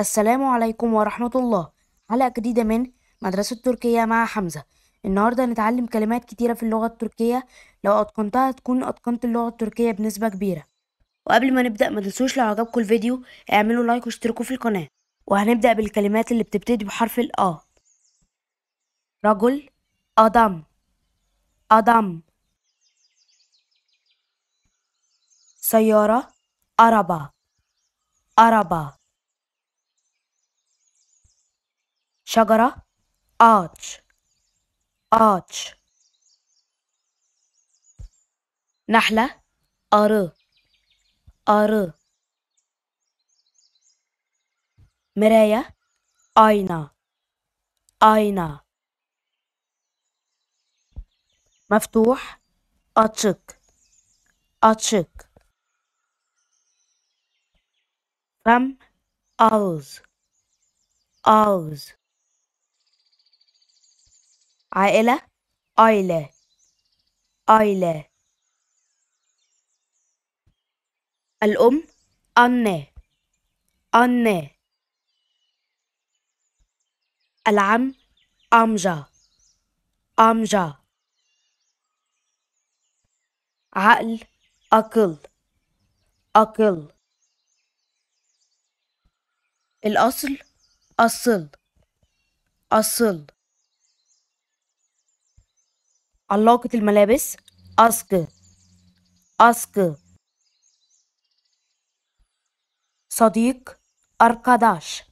السلام عليكم ورحمة الله حلقة جديدة من مدرسة تركية مع حمزة النهاردة هنتعلم كلمات كتيرة في اللغة التركية لو أتقنتها تكون أتقنت اللغة التركية بنسبة كبيرة وقبل ما نبدأ ما تنسوش لو عجبكم الفيديو اعملوا لايك واشتركوا في القناة وهنبدأ بالكلمات اللي بتبتدي بحرف الأ رجل أدم أدم سيارة أربا أربا شجرة آتش آتش نحلة أر أر مراية آينا آينا مفتوح أتشك أتشك فم أوز أوز عائلة عائلة عائلة الأم أنا أنا العم أمجا أمجا عقل أقل أقل الأصل أصل أصل Allahuketil melebis. Askı. Askı. Sadik. Arkadaş.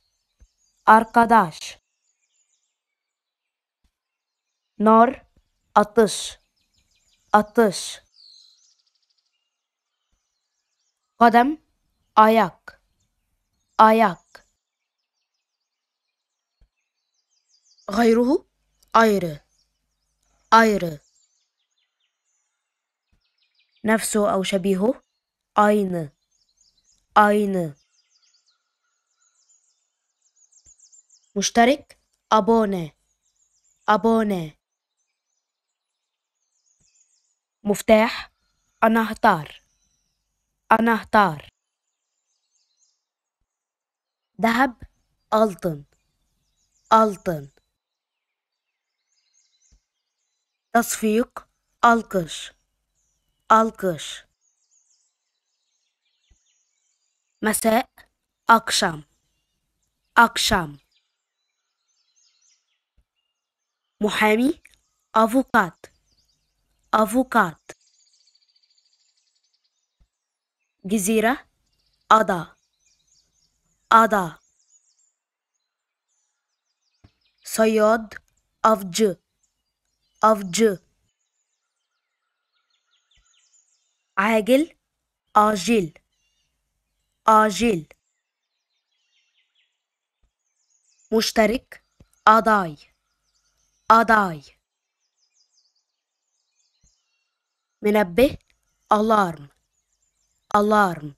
Arkadaş. Nar. Atış. Atış. Kadem. Ayak. Ayak. Gayruhu. Ayrı. Ayrı. نفسه أو شبيهه أين أين مشترك أبونة أبونة مفتاح أنهتار أنهتار ذهب ألطن ألطن تصفيق ألقش alkış Mese akşam akşam محامي افوكات افوكات جزيرة أدا أدا صياد أفج أفج عاجل آجيل آجيل مشترك أضاي أضاي منبه ألارم ألارم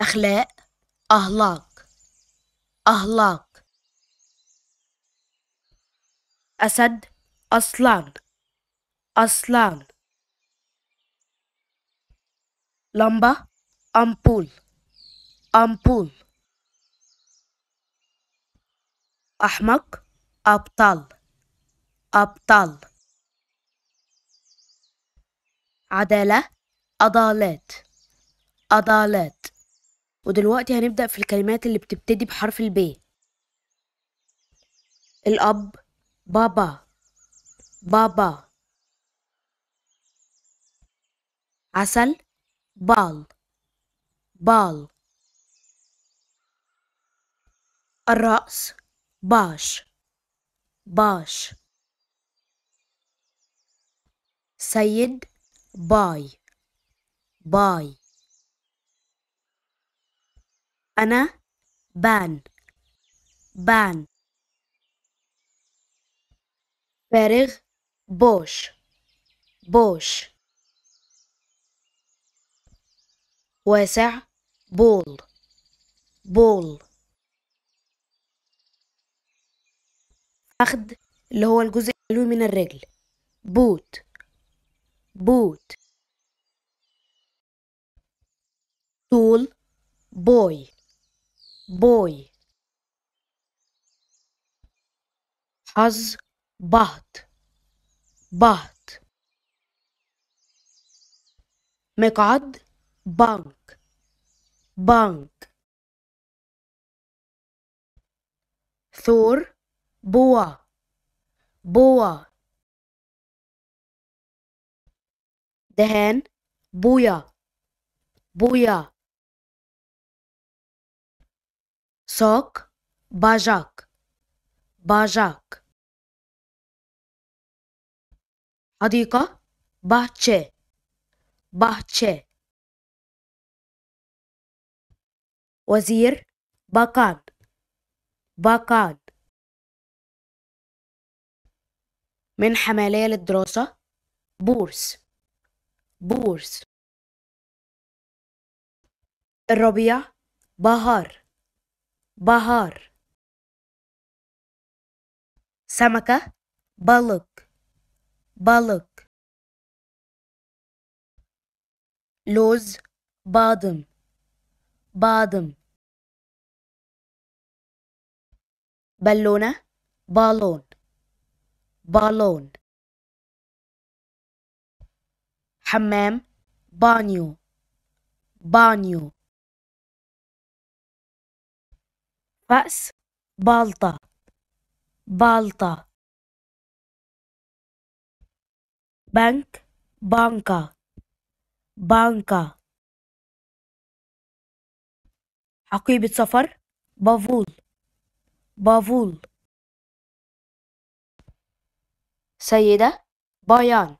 أخلاق أهلاك أهلاك أسد أصلان أصلان لمبة أمبول أمبول أحمق أبطال أبطال عدالة أضالات أضالات ودلوقتي هنبدأ في الكلمات اللي بتبتدي بحرف الب الأب بابا بابا عسل بال بال الرأس باش باش سيد باي باي أنا بان بان فارغ بوش بوش واسع بول بول أخد اللي هو الجزء العلوي من الرجل بوت بوت طول بوي بوي حظ بهت بهت مقعد bunk bunk Thor boa boa Then booyah booyah Sok bajak bajak Hadika bahçe bahçe وزير بقاد بقاد من حمالية للدراسة بورس بورس الربيع بهار بهار سمكة بلق بلق لوز بادم بادم بالونة بالون بالون حمام بانيو بانيو فأس بالطة بالطة بنك بانكا بانكا عقيبة سفر بافول بافول سيدة بايان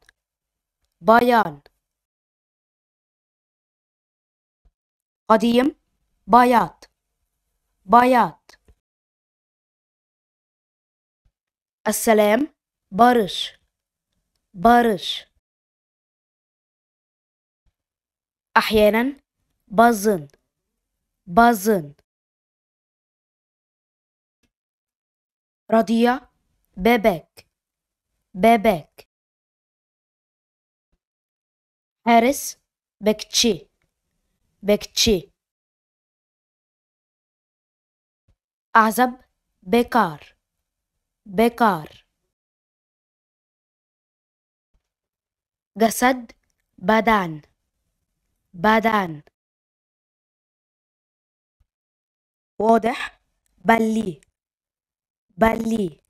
بايان قديم بايات بايات السلام بارش بارش أحيانا بازن بازن رضيع بابك بابك حارس بكتشي بكتشي أعزب بكار بكار جسد بدان بدان واضح بلي بلي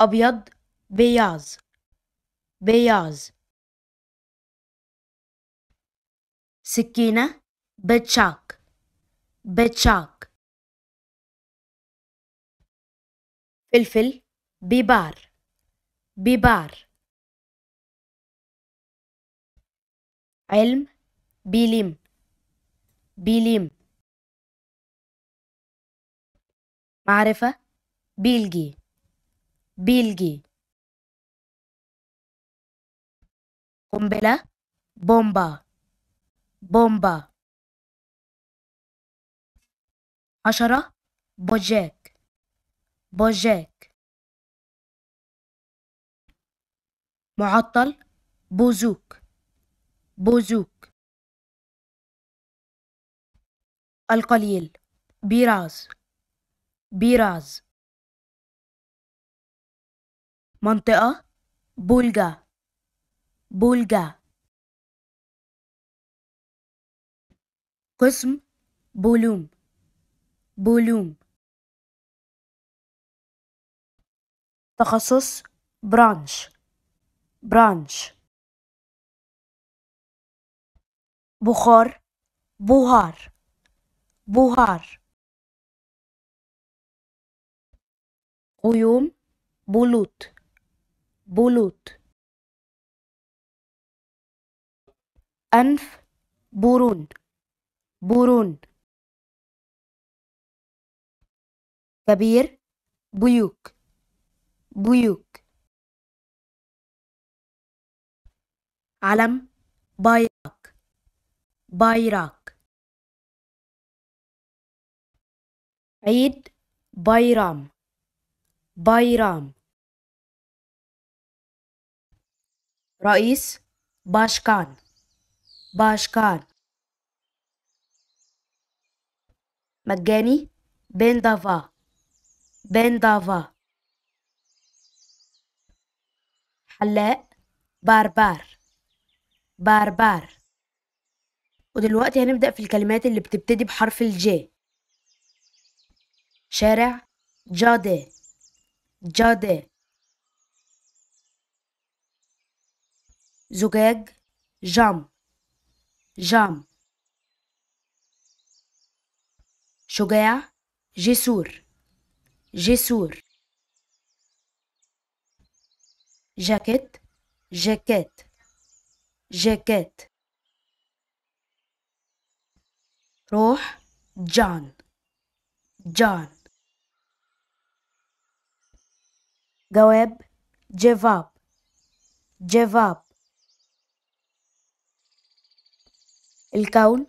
أبيض بياز بياز سكينة بتشاك بتشاك فلفل ببار ببار علم بيلم بيليم معرفة بيلجي بيلجي قنبلة بومبا بومبا عشرة بوجاك بوجاك معطل بوزوك بوزوك القليل بيراز بيراز منطقة بولجا بولجا قسم بولوم بولوم تخصص برانش برانش بخار بوهار بوهار غيوم بولوت بولوت أنف برون برون كبير بيوك بيوك علم بايراك بايراك عيد بايرام بايرام رئيس باشكان باشكان مجاني بندافا بندافا حلاق باربار باربار ودلوقتي هنبدأ في الكلمات اللي بتبتدي بحرف الجي شارع جاده جاده زجاج جام جام شجاع جسور جسور جاكيت جاكيت جاكيت روح جان جان جواب جيفاب جيفاب الكون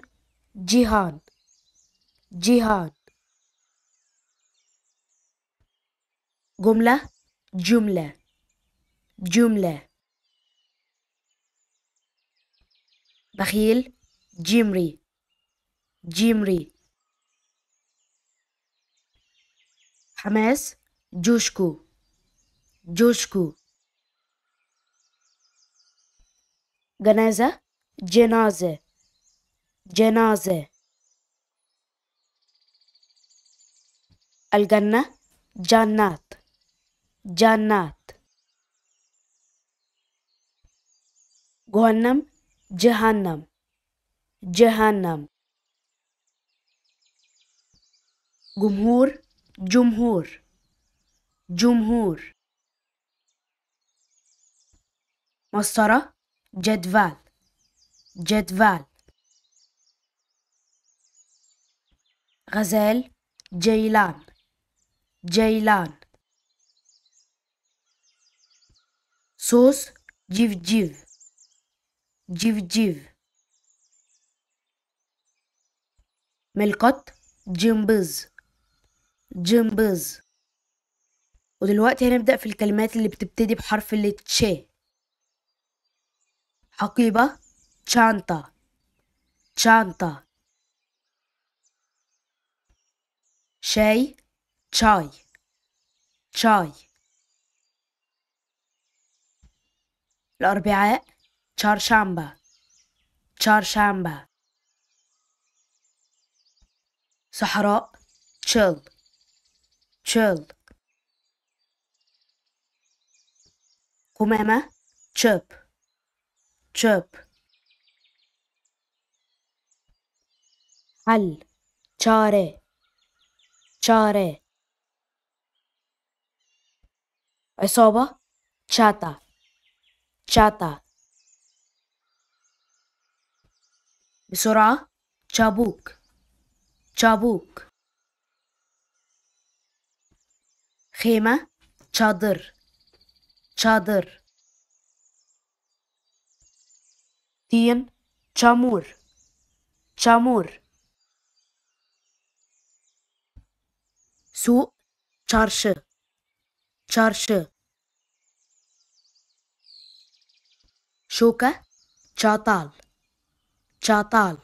جيهان جيهان جملة جملة جملة بخيل جيمري جيمري حماس جوشكو जोशकु गनेजा जेनाजे जेनाजे अलगन्ना जानात जानात गोहन्नम जहान्नम जहान्नम गुमहूर जुमहूर जुमहूर مسطرة جدفال جدفال غزال جيلان جيلان صوص جيف جيف جيف جيف ملقط جمبز جمبز ودلوقتي هنبدأ في الكلمات اللي بتبتدي بحرف التش حقيبة شنطة شنطة شاي شاي شاي الأربعاء چهارشنبه چهارشنبه صحراء چل چل قمامة چپ chirp حل چاره چاره عصابة چاتا چاتا بسرعة چابوك چابوك خيمة چادر چادر तीन चमूर चमूर Su çarşı çarşı Şoka çatal çatal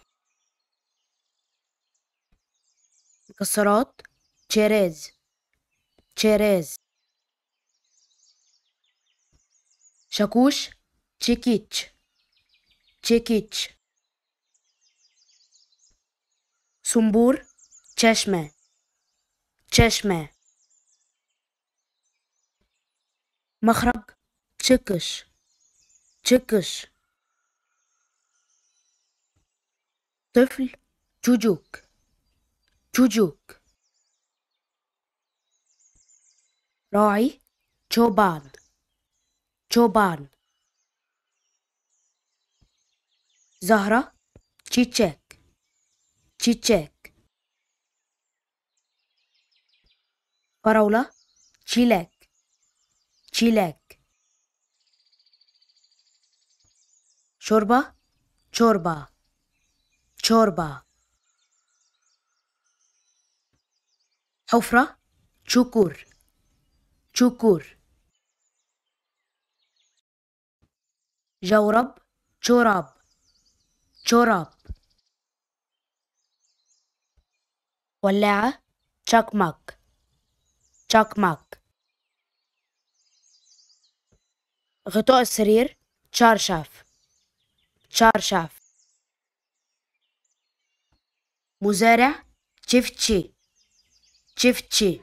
Kısrat çerez çerez Şakuş çekiç चिकिच सुम्बूर चश्मे चश्मे मखरग चिकश चिकश طفل çocuk çocuk راعي çoban çoban زهرة تشيتشاك تشيتشاك فراولة تشيلاك تشيلاك شوربة شوربة شوربة حفرة تشوكور تشوكور جورب شوراب شراب ولاعة تشاكماك تشكمك غطاء السرير تشارشاف تشارشاف مزارع تشفتشي تشفتشي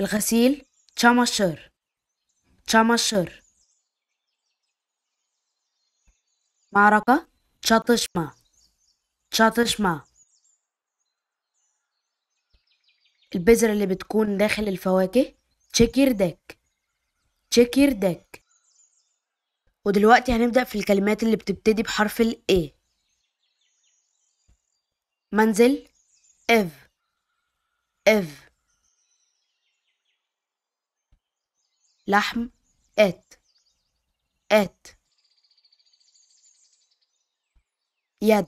الغسيل تشامشر تشامشر معركة çatışma, çatışma. البذرة اللي بتكون داخل الفواكه تشيكير تشيكيردك ودلوقتي هنبدأ في الكلمات اللي بتبتدي بحرف ال A منزل إف إف لحم إت إت يد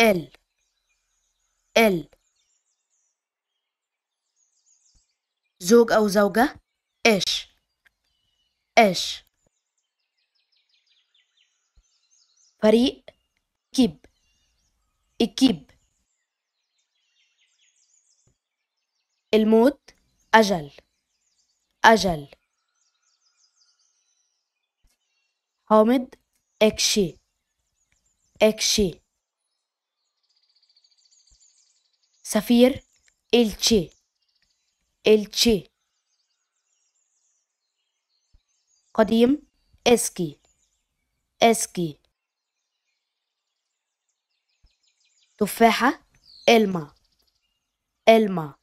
ال ال زوج أو زوجة اش اش فريق كيب اكيب الموت أجل أجل حامض أكشي اكشي سفير إلتشي إلتشي قديم إسكي إسكي تفاحة إلما إلما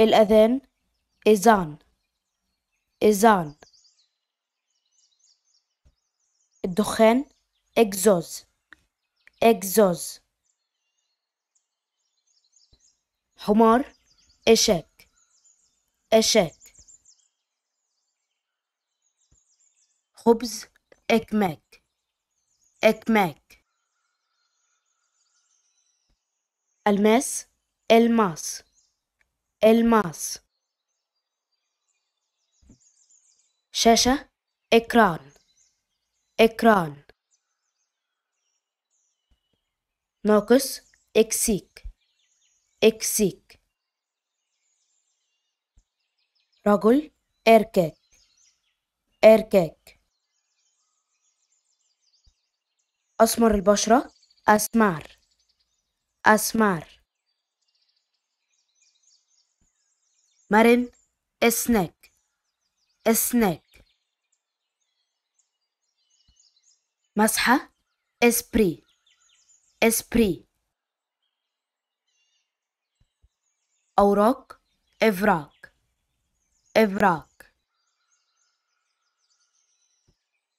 الأذان إزان إزان الدخان إكزوز إكزوز حمار إشاك إشاك خبز إكماك إكماك الماس الماس الماس شاشة إكران إكران ناقص إكسيك إكسيك رجل إركاك إركاك أسمر البشرة أسمار أسمار مرن إسناك إسناك مسحة إسبري إسبري أوراق إفراق إفراق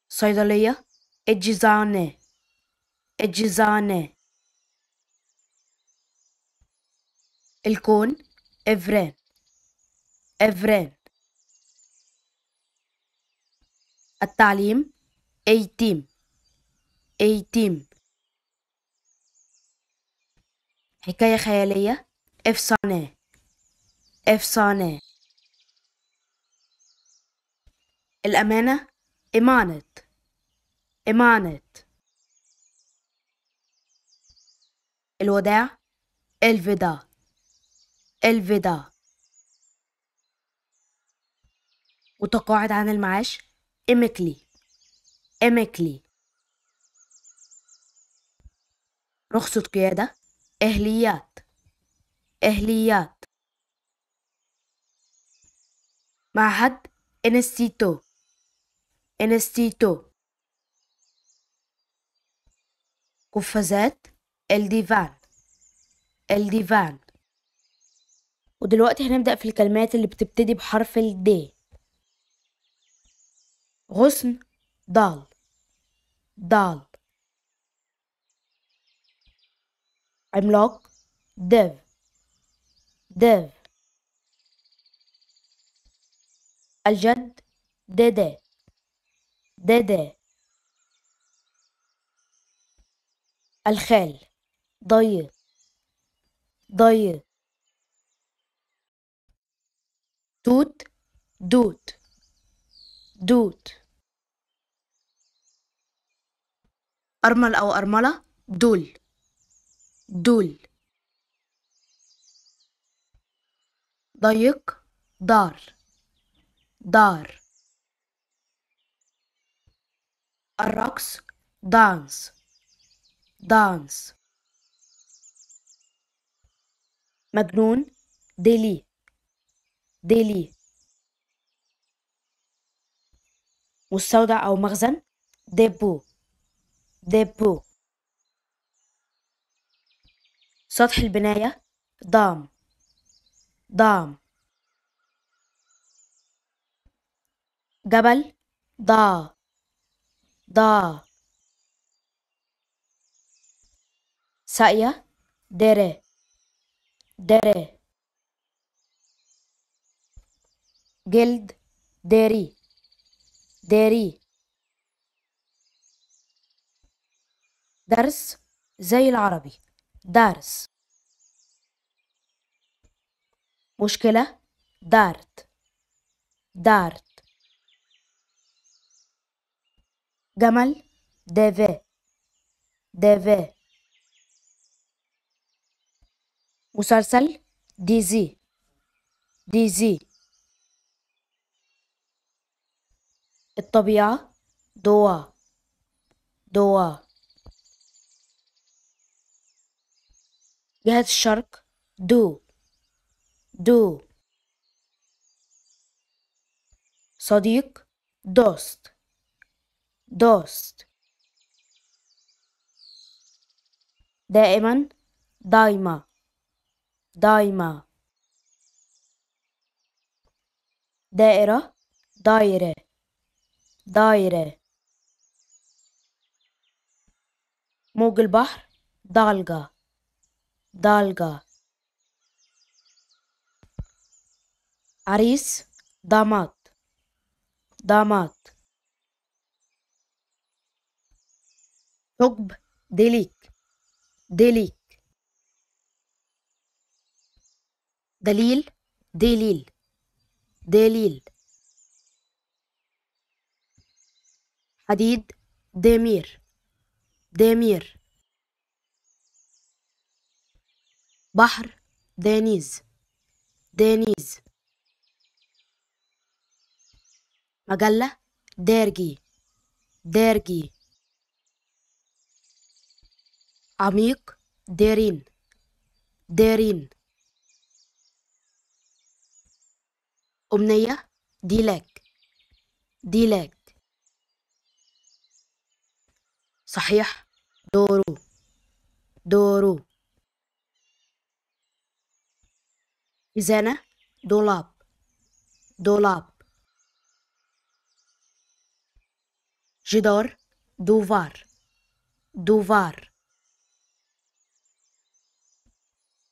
صيدلية إجزانة إجزانة الكون إفرين إفرين التعليم أيتيم ايتيم حكاية خيالية أفسانة أفسانة الأمانة إمانة إمانة الوداع الفدا الفدا وتقاعد عن المعاش إمكلي إمكلي رخصة قيادة إهليات إهليات معهد إنستيتو إنستيتو قفازات الديفان الديفان ودلوقتي هنبدأ في الكلمات اللي بتبتدي بحرف ال د غصن ضال ضال عملاق dev dev الجد ديدي ديدي الخال ضي ضي توت دوت دوت أرمل أو أرملة دول دول ضيق دار دار الرقص دانس دانس مجنون ديلي ديلي مستودع أو مخزن ديبو ديبو سطح البناية ضام ضام جبل ضا ضا ساقية دري دري جلد ديري ديري درس زي العربي دارس مشكلة دارت دارت جمل دافي دافي مسلسل ديزي ديزي الطبيعة دوا دوا جهة الشرق دو دو صديق دوست دوست دائما دايما دايما دائرة دايرة دايرة موج البحر ضالجة دالغا عريس دامات دامات ثقب ديليك ديليك دليل دليل دليل حديد دمير دمير بحر دانيز دانيز مجلة دارجي دارجي عميق دارين دارين أمنية ديلاك ديلاك صحيح دورو دورو خزانة دولاب دولاب جدار دوفار دوفار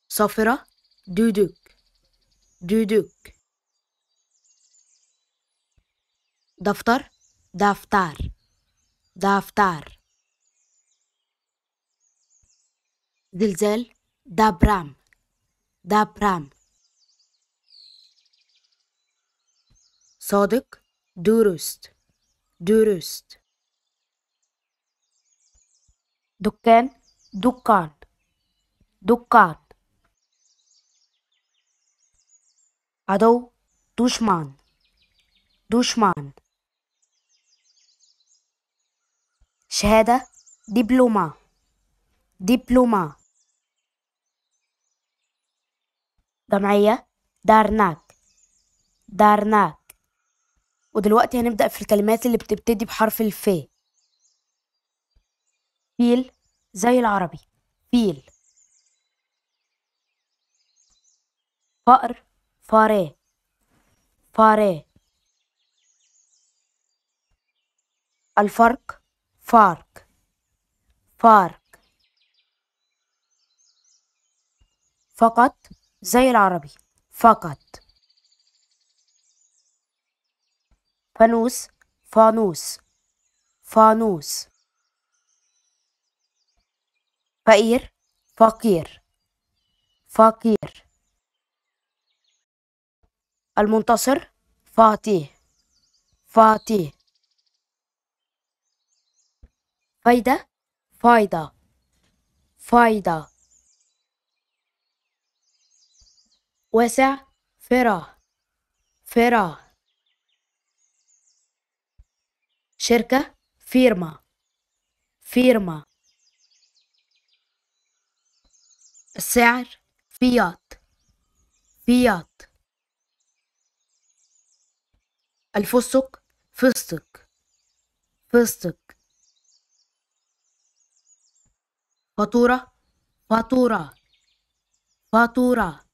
صافرة دودوك دودوك دفتر دفتر دفتر زلزال دبرام دبرام sadık, dürüst, dürüst. Dükkan, dükkan, dükkan. Ado, düşman, düşman. شهادة دبلوما دبلوما جمعية دارناك دارناك ودلوقتي هنبدأ في الكلمات اللي بتبتدي بحرف الف فيل زي العربي فيل فأر فاري فاري الفرق فارك فارك فقط زي العربي فقط فانوس فانوس فانوس فقير فقير فقير المنتصر فاتح فاتح فايدة فايدة فايدة واسع فرع فرع شركة فيرما فيرما السعر فيات فيات الفستق فستق فستق فاتورة فاتورة فاتورة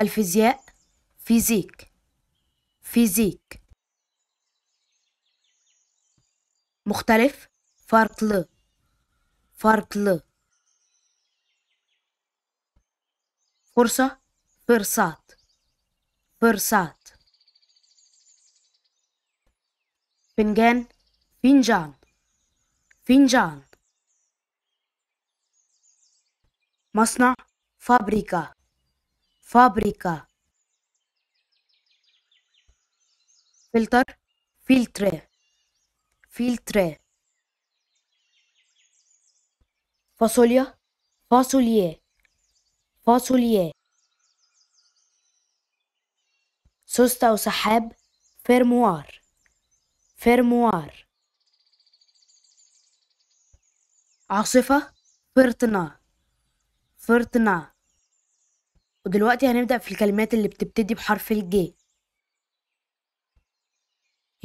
الفيزياء فيزيك فيزيك muhtelif, farklı, farklı. Fursa, fırsat, fırsat. Fingan, fincan, fincan. Masna, fabrika, fabrika. Filter, filtre. فيلتري فاصوليا فاصوليا فاصوليا سوستة وسحاب فيرموار فيرموار عاصفة فرتنا فرتنا ودلوقتي هنبدأ في الكلمات اللي بتبتدي بحرف الجي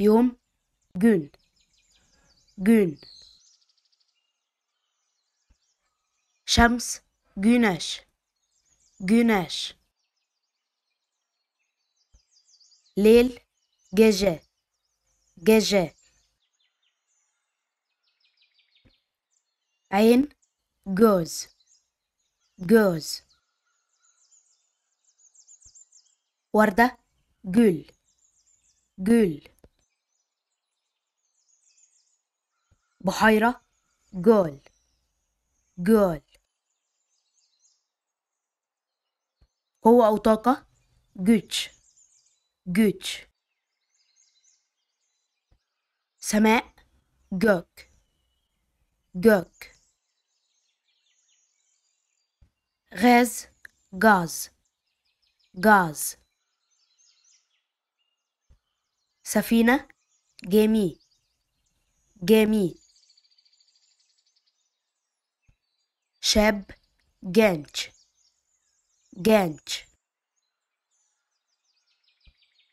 يوم جون gün Şems güneş güneş Leyl gece gece Ayn göz göz وردة gül gül بحيرة جول جول قوة أو طاقة جوتش جوتش سماء جوك جوك غاز غاز غاز سفينة جيمي جيمي شاب جانج جانج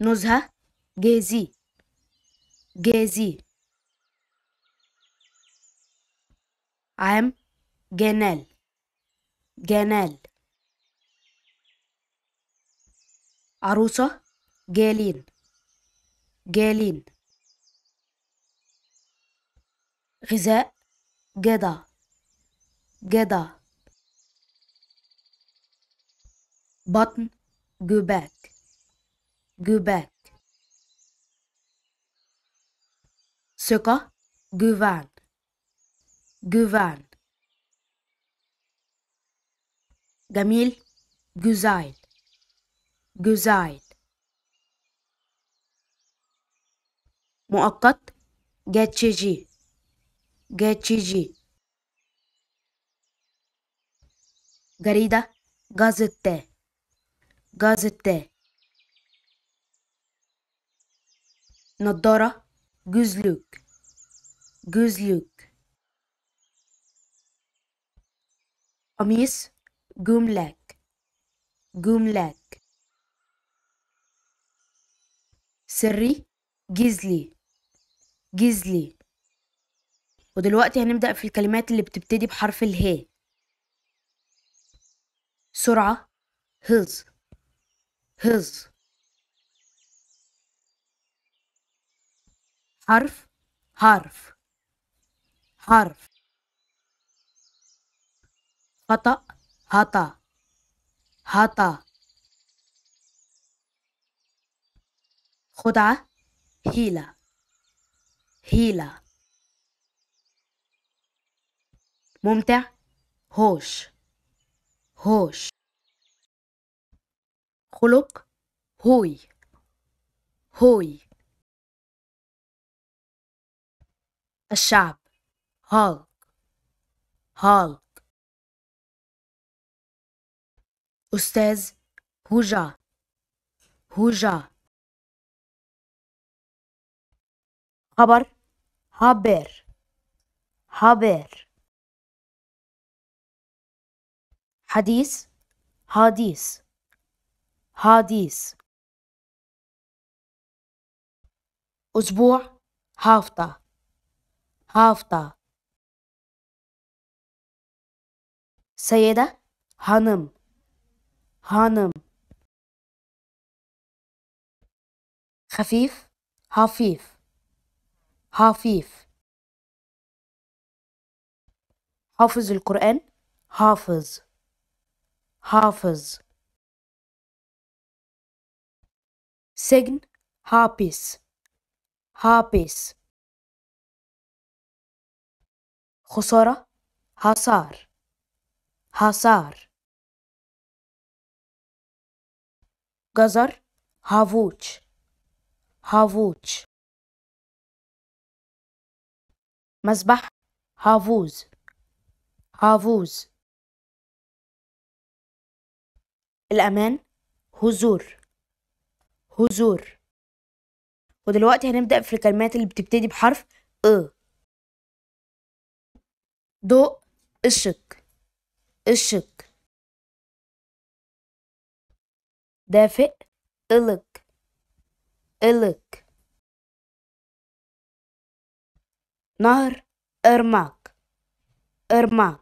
نزهة جازي جيزي عام جنال جنال عروسة جالين جالين غذاء جدع جدع بطن جباك جباك ثقة جوفان جوفان جميل جزايل جزايل مؤقت جاتشيجي جاتشيجي جريدة gazete gazete نضارة gözlük gözlük قميص gömlek gömlek سري gizli gizli ودلوقتي هنبدأ في الكلمات اللي بتبتدي بحرف الهي سرعة هز هز حرف حرف حرف خطأ خطأ خطأ خدعة هيلة هيلة ممتع هوش هوش خلق هوي هوي الشعب هالك هالك أستاذ هوجا هوجا خبر هابير هابير حديث حديث حديث أسبوع هافطة هافطة سيدة هانم هانم خفيف هافيف هافيف حافظ القرآن حافظ حافظ سجن هابس هابس خسارة حصار حصار جزر هافوتش هافوتش مسبح هافوز هافوز الأمان هزور هزور ودلوقتي هنبدأ في الكلمات اللي بتبتدي بحرف أ ضوء الشك الشك دافئ إلك إلك نهر إرماك إرماك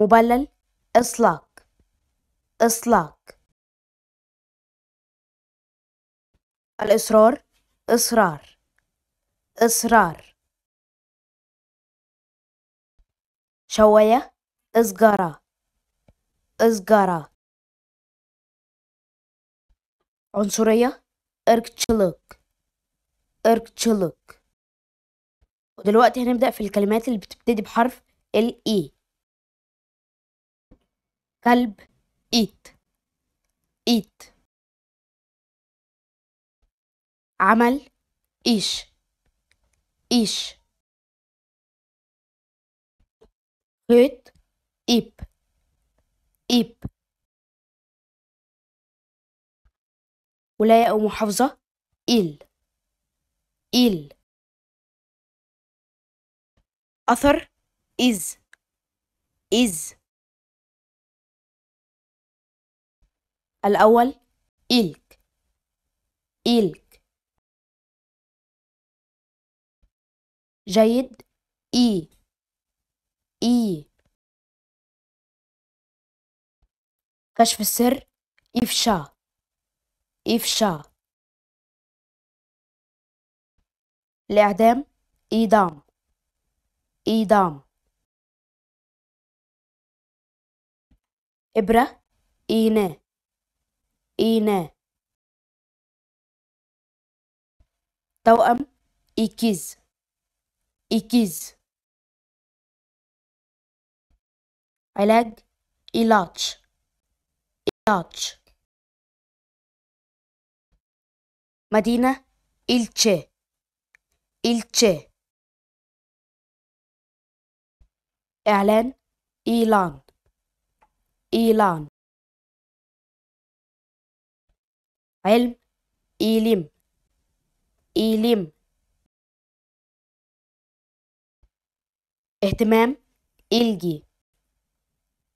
مبلل إصلاك إصلاك الإصرار إصرار إصرار شواية إسجارة إسجارة عنصرية إركتشلوك إركتشلوك ودلوقتي هنبدأ في الكلمات اللي بتبتدي بحرف ال E كلب إيت إيت عمل إيش إيش خيط إيب إيب ولاية أو محافظة إيل إيل أثر إز إز الأول إلك إلك جيد إي إي كشف السر إفشاء إفشاء الإعدام إيدام إيدام إبرة إيناء إينا توأم إكيز إكيز علاج إلاج إلاج مدينة إلتشي إلتشي إعلان إيلان إيلان ilm ilim ilim ihtimam ilgi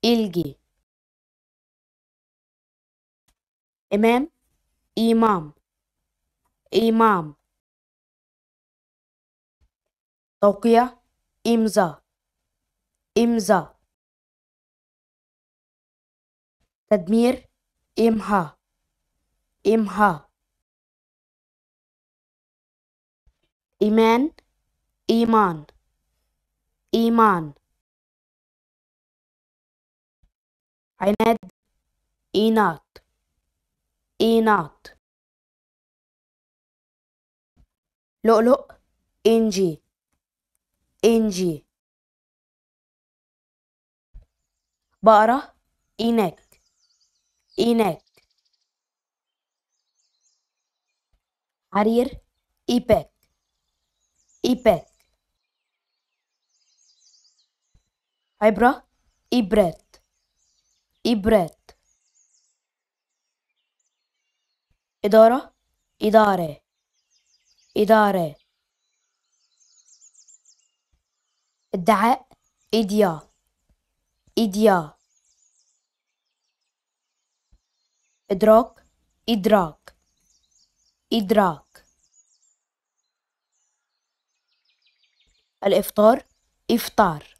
ilgi imam imam imam tavkiye imza imza tedmir imha إمها إيمان إيمان إيمان عناد إينات إينات لؤلؤ إنجي إنجي بقرة إيناك إيناك عرير إيباك إيباك عبرة إبرات إبرات إدارة إدارة إدارة ادعاء إديا إديا إدراك إدراك إدراك الإفطار إفطار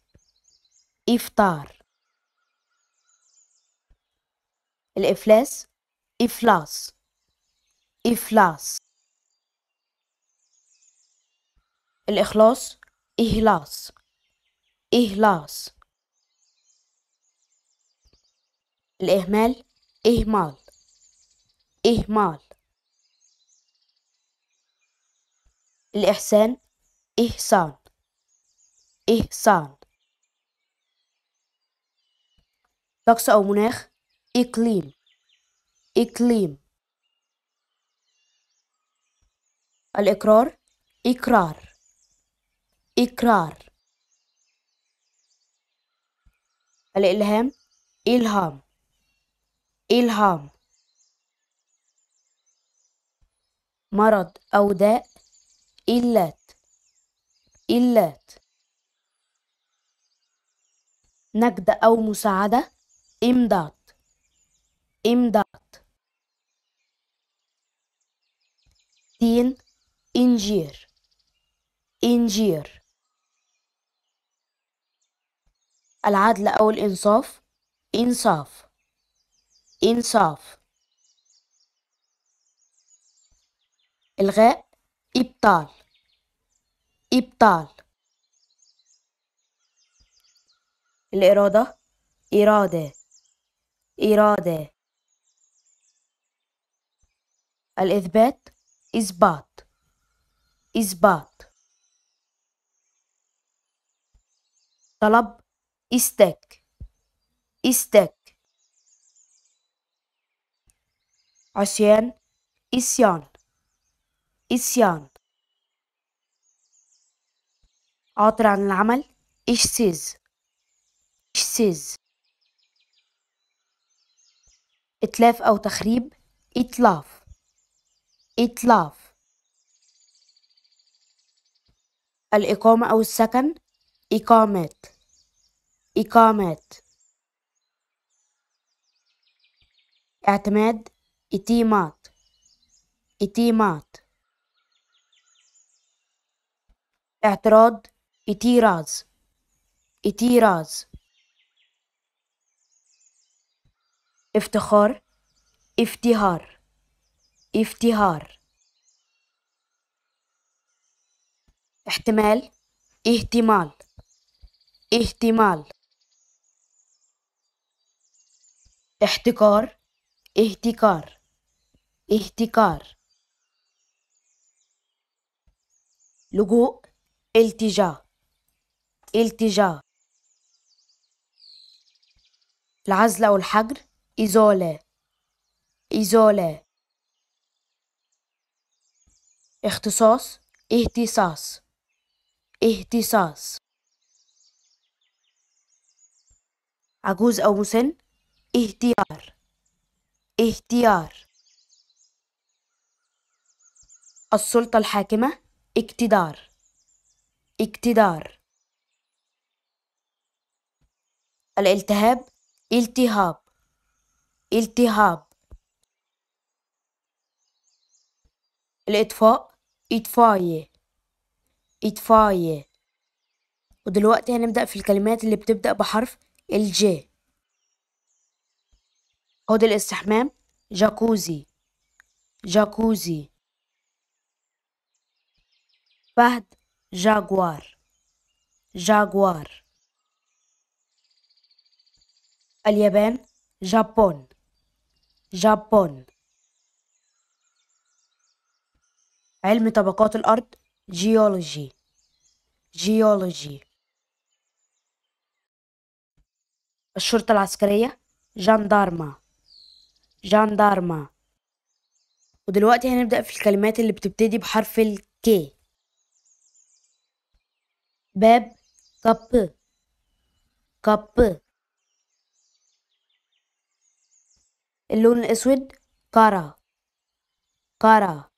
إفطار الإفلاس إفلاس إفلاس الإخلاص إهلاص إهلاص الإهمال إهمال إهمال الإحسان إحسان إحسان طقس أو مناخ إقليم إقليم الإقرار إقرار إقرار الإلهام إلهام إلهام مرض أو داء إلات إلات نجد أو مساعدة إمداد إمداد دين إنجير إنجير العدل أو الإنصاف إنصاف إنصاف إلغاء إبطال إبطال الإرادة إرادة إرادة الإثبات إثبات إثبات طلب استك استك عصيان إسيان إسيان عاطل عن العمل سيز إش سيز إتلاف أو تخريب إتلاف إتلاف الإقامة أو السكن إقامات إقامات اعتماد إتيمات إتيمات اعتراض اتيراز اتيراز افتخار افتهار افتهار احتمال اهتمال اهتمال احتكار اهتكار اهتكار لجوء التجاه التجاه العزل أو الحجر إزولة اختصاص اهتصاص اهتصاص عجوز أو مسن اهتيار اهتيار السلطة الحاكمة اقتدار اقتدار الالتهاب التهاب التهاب الإطفاء إطفاية إطفاية ودلوقتي هنبدأ في الكلمات اللي بتبدأ بحرف الجي حوض الاستحمام جاكوزي جاكوزي فهد جاغوار جاغوار اليابان جابون جابون علم طبقات الأرض جيولوجي جيولوجي الشرطة العسكرية جاندارما جاندارما ودلوقتي هنبدأ في الكلمات اللي بتبتدي بحرف الكي باب كب كب اللون الأسود كارا كارا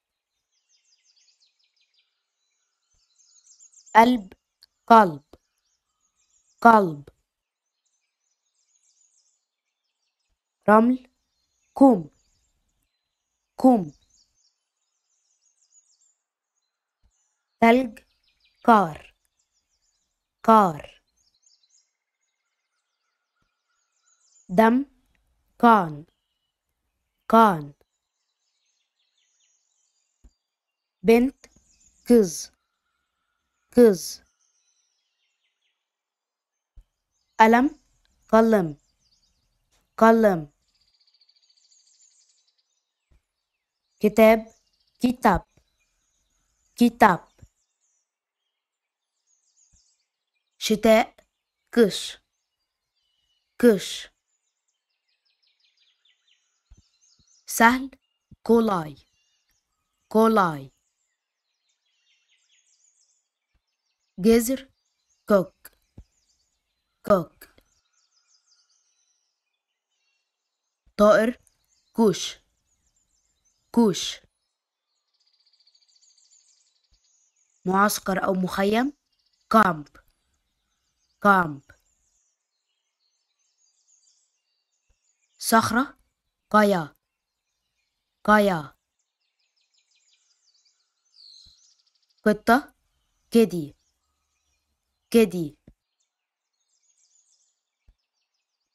قلب قلب قلب رمل كوم كوم ثلج كار kar dam, kan kan bint, kız kız alem kalem kalem kitap kitap kitap شتاء قش قش سهل كولاي كولاي جزر كوك كوك طائر كوش كوش معسكر أو مخيم كامب كامب صخرة قايا قايا قطة كدي كدي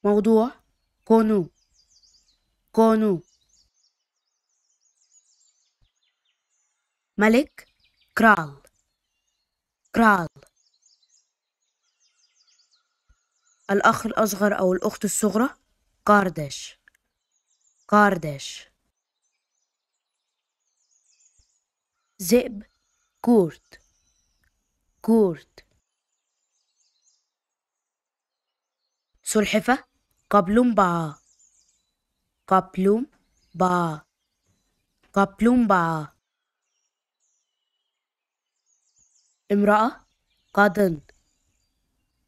موضوع كونو كونو ملك كرال كرال الأخ الأصغر أو الأخت الصغرى قاردش قارداش ذئب كورت كورت سلحفة قبلوم باع قبلوم باع قبلوم باع امرأة قادن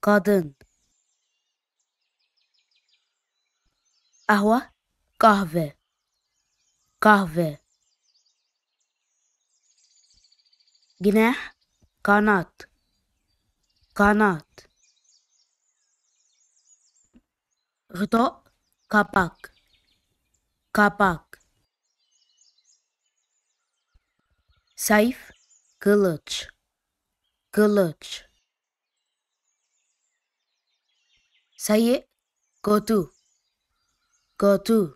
قادن قهوة قهوة قهوة جناح قناة قناة غطاء كاباك كاباك سيف kılıç kılıç sayı kodu كاتو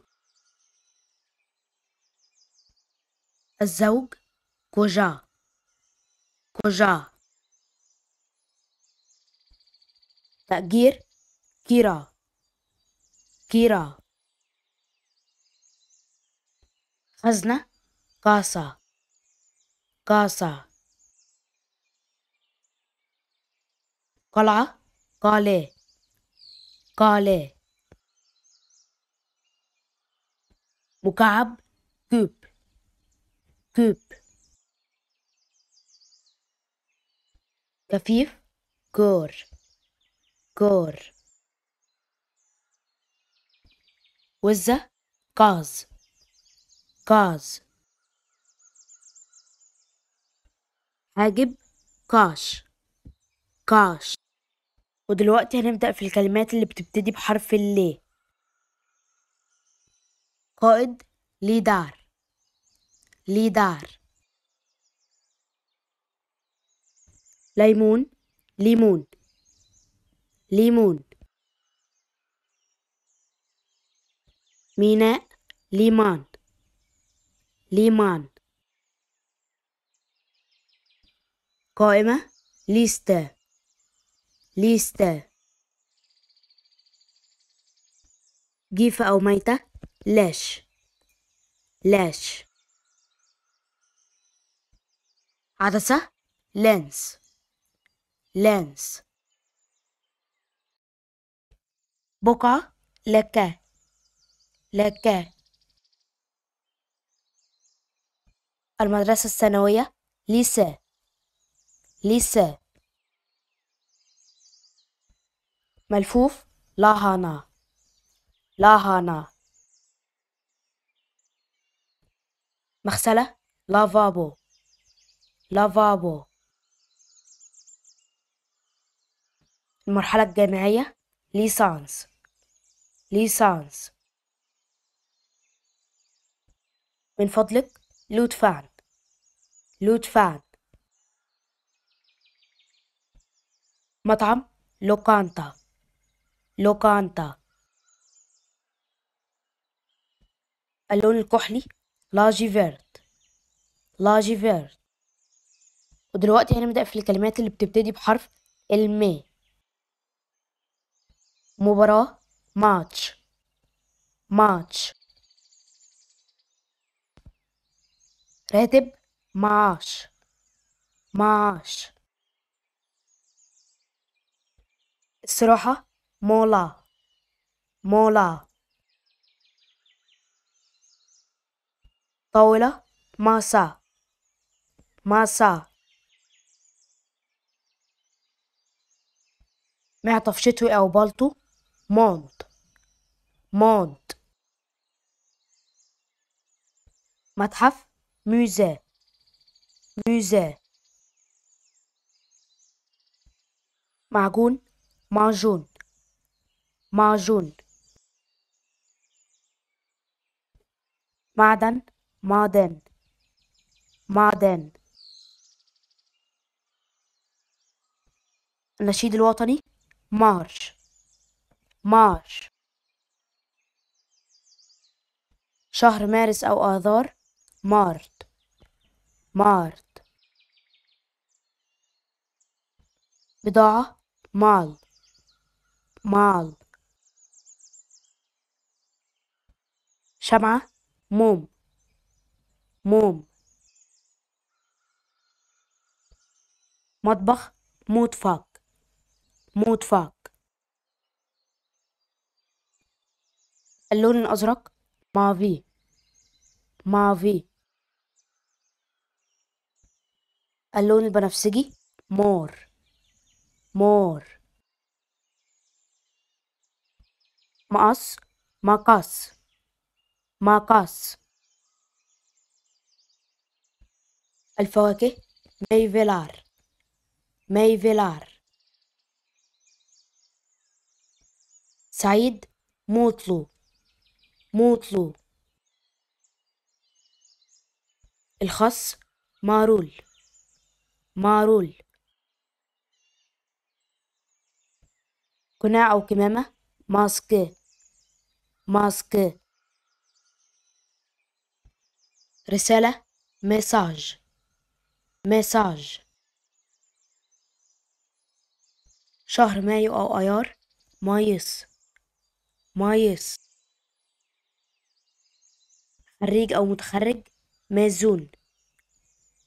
الزوج كوجا كوجا تأجير كيرا كيرا خزنة كاسا كاسا قلعة قالي قالي مكعب كوب كوب كفيف كور كور وزة كاز كاز حاجب كاش كاش ودلوقتي هنبدأ في الكلمات اللي بتبتدي بحرف اللي قائد ليدار ليدار ليمون ليمون ليمون ميناء ليمان ليمان قائمة ليستا ليستا جيفة أو ميتة لاش لاش عدسة لانس لانس بقعة لكا لكا المدرسة الثانوية ليسا ليسا ملفوف لاهانا لاهانا مغسلة لافابو لافابو المرحلة الجامعية ليسانس ليسانس من فضلك لوتفان لوتفان مطعم لوكانتا لوكانتا اللون الكحلي لاجيفيرت لاجيفيرت ودلوقتي هنبدأ في الكلمات اللي بتبتدي بحرف المي مباراة ماتش ماتش راتب معاش معاش الصراحة مولا مولا طاولة ماسا ماسا معطف شتوي أو بالطو موند مونت متحف موزي موزي معجون معجون معجون معدن معدن معدن النشيد الوطني مارش مارش شهر مارس أو آذار مارت مارت بضاعة مال مال شمعة موم موم مطبخ مطفق مطفق اللون الأزرق مافي مافي اللون البنفسجي مور مور مقص مقص مقص الفواكه ميفيلار ميفيلار سعيد موطلو موطلو الخص مارول مارول قناع أو كمامة ماسك ماسك رسالة ميساج ميساج شهر مايو أو أيار مايس مايس خريج أو متخرج مازون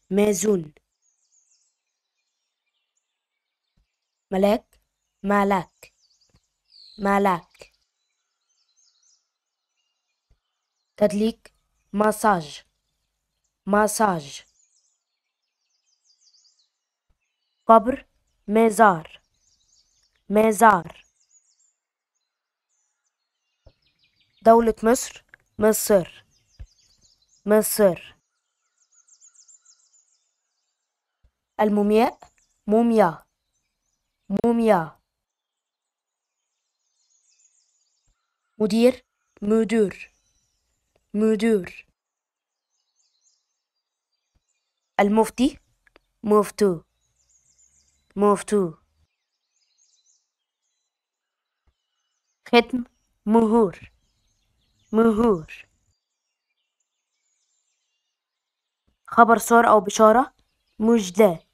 مازون ملاك ملاك ملاك تدليك مساج مساج قبر مزار مزار دولة مصر مصر مصر المومياء مومياء مومياء مدير مدير مدير المفتي مفتو move to ختم مهور مهور خبر صار أو بشارة مجدة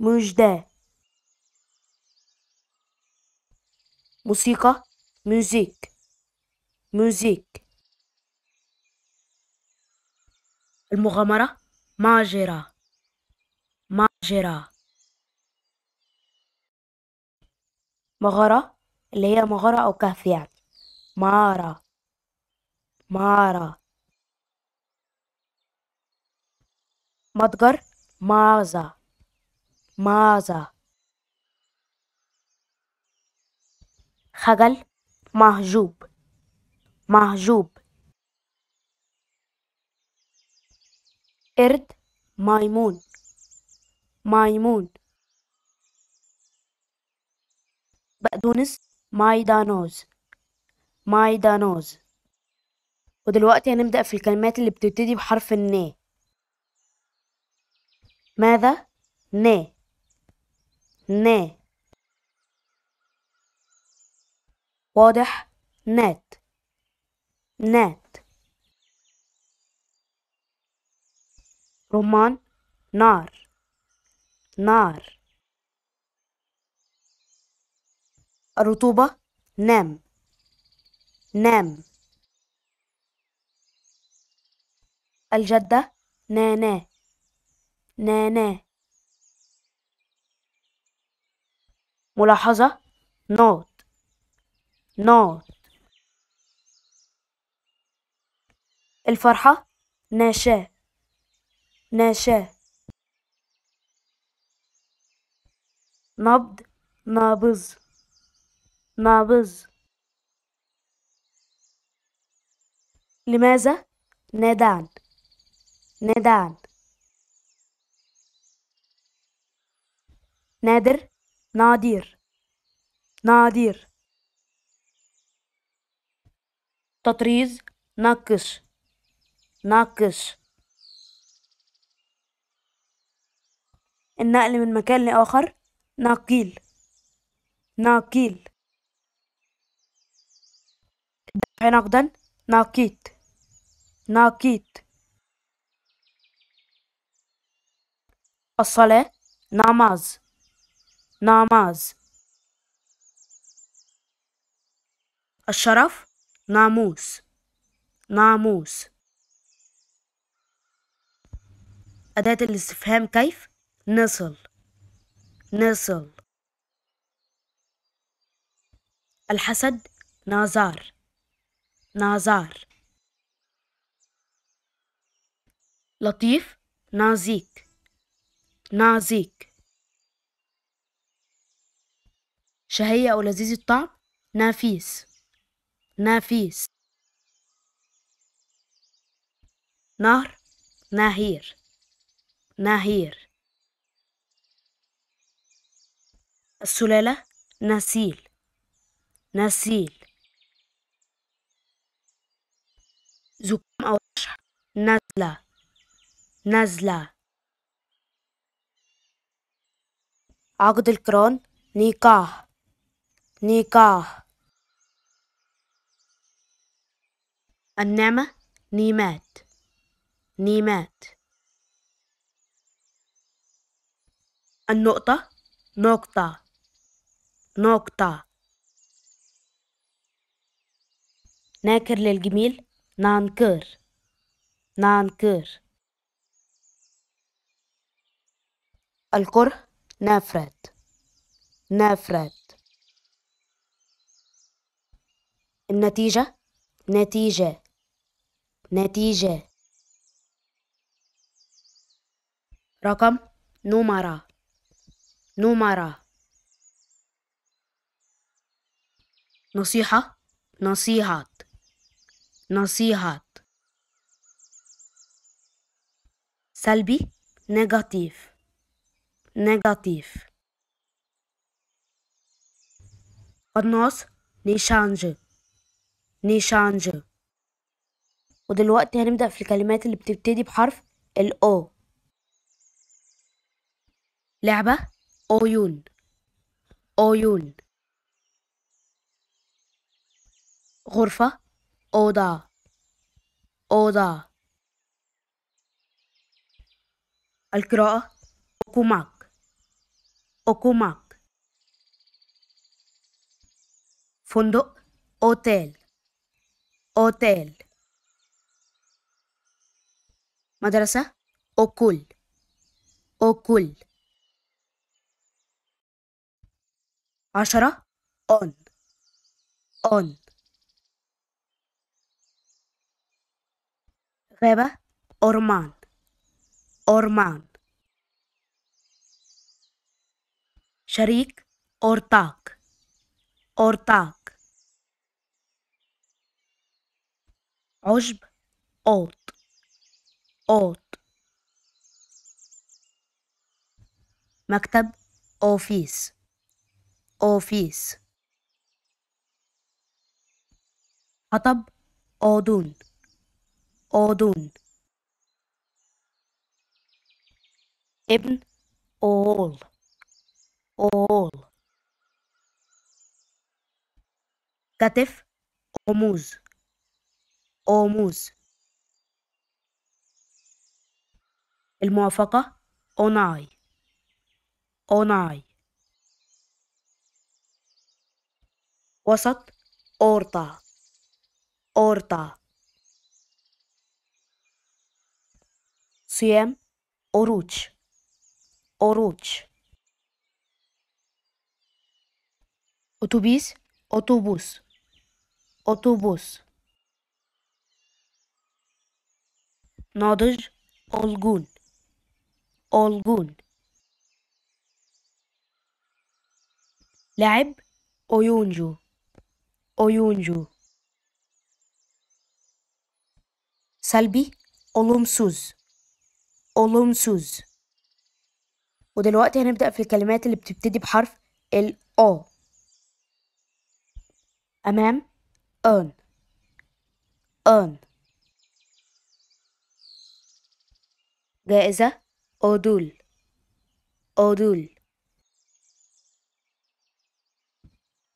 مجدة موسيقى موزيك موزيك المغامرة ماجرة ماجرة مغارة اللي هي مغارة أو كهف يعني مارة مارة متجر مازا مازا خجل مهجوب مهجوب قرد ميمون ميمون بقدونس مايدانوز مايدانوز ودلوقتي هنبدأ في الكلمات اللي بتبتدي بحرف الناء ماذا ناء ناء واضح نات نات رمان نار نار الرطوبة نام نام الجدة نانا نانا ملاحظة نوت نوت الفرحة ناشا ناشا نبض نابض نابز لماذا نادان نادان نادر نادير نادير تطريز ناقش ناقش النقل من مكان لآخر نقيل نقيل عنقدا ناكيت ناكيت الصلاة ناماز ناماز الشرف ناموس ناموس أداة الاستفهام كيف نصل نصل الحسد نازار نازار لطيف نازيك نازيك شهية أو لذيذ الطعم نافيس نافيس نهر ناهير ناهير السلالة نسيل نسيل نزلة نزلة عقد القران نكاح نكاح النعمة نيمات نيمات النقطة نقطة نقطة ناكر للجميل نانكر نانكر الكره نفرت نفرت النتيجة نتيجة نتيجة رقم نمرة نمرة نصيحة نصيحة نصيحة سلبي نيجاتيف نيجاتيف قناص نيشانج نيشانج ودلوقتي هنبدأ في الكلمات اللي بتبتدي بحرف الأو لعبة أويون أويون غرفة أوضة أوضة القراءة أوكوماك أوكوماك فندق أوتيل أوتيل مدرسة أوكل أوكل عشرة أون أون غابة أورمان أورمان شريك أورتاك أورتاك عشب أوت أوت مكتب أوفيس أوفيس حطب أودون أودون ابن all all كتف قموز قموز الموافقة أوناي أوناي وسط أورطة أورطة صيام أوروتش oruç. Otobüs, otobüs, otobüs. Nadir, olgun, olgun. Lab, oyuncu, oyuncu. Salbi, olumsuz, olumsuz. ودلوقتي هنبدأ في الكلمات اللي بتبتدي بحرف ال أو أمام أن أن جائزة أودول أودول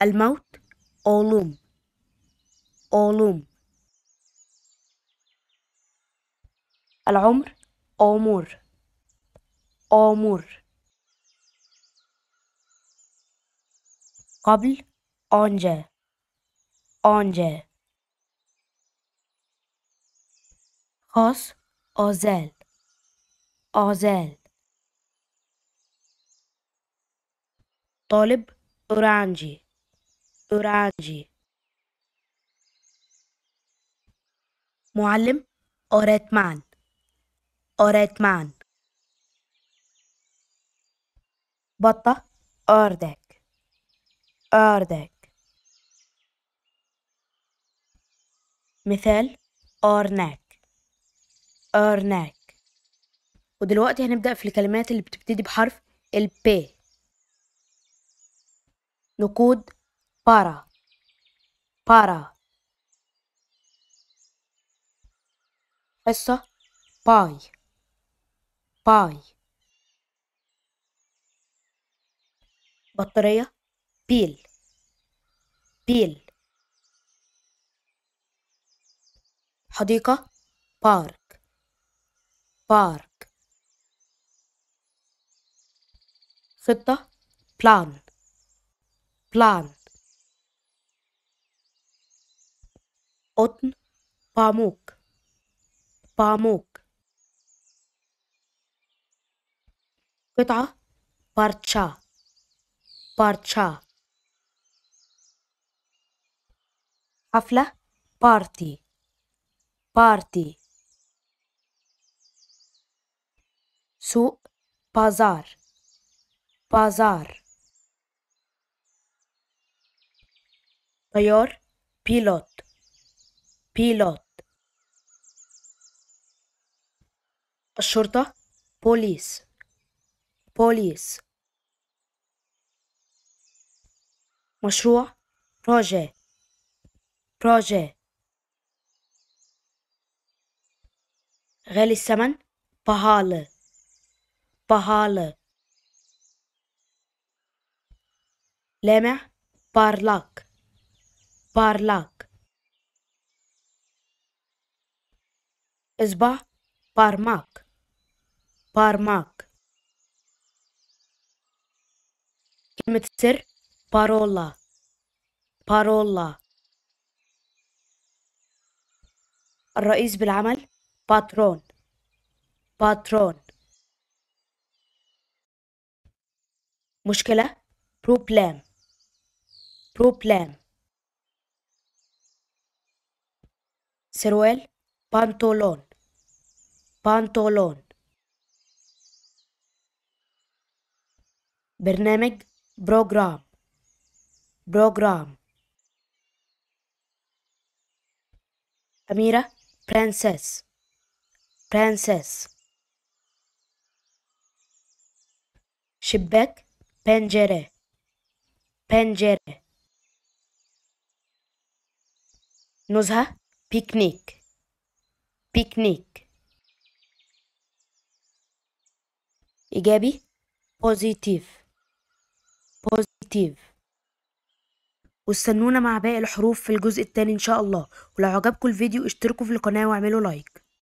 الموت أولوم أولوم العمر أمور أمور Kabl önce. Önce. Has özel. Özel. Talip öğrenci. Öğrenci. Muallim öğretmen. Öğretmen. Batta ördek. أردك مثال أرناك أرناك ودلوقتي هنبدأ في الكلمات اللي بتبتدي بحرف ال P نقود بارا بارا حصة باي باي بطارية بيل بيل حديقة بارك بارك خطة بلان بلان قطن باموك باموك قطعة بارتشا بارتشا حفلة بارتي بارتي سوق بازار بازار طيار بيلوت بيلوت الشرطة بوليس بوليس مشروع بروجي proje Gelisemen pahalı pahalı Leme parlak parlak Izba, parmak parmak Kelime parola parola الرئيس بالعمل باترون باترون مشكلة بروبلام بروبلام سروال بانتولون بانتولون برنامج بروجرام بروجرام أميرة princess princess şebek pencere pencere nuzha picnic. Picnic. Igabi, positive. Positive. واستنونا مع باقي الحروف في الجزء التاني ان شاء الله ولو عجبكم الفيديو اشتركوا في القناة واعملوا لايك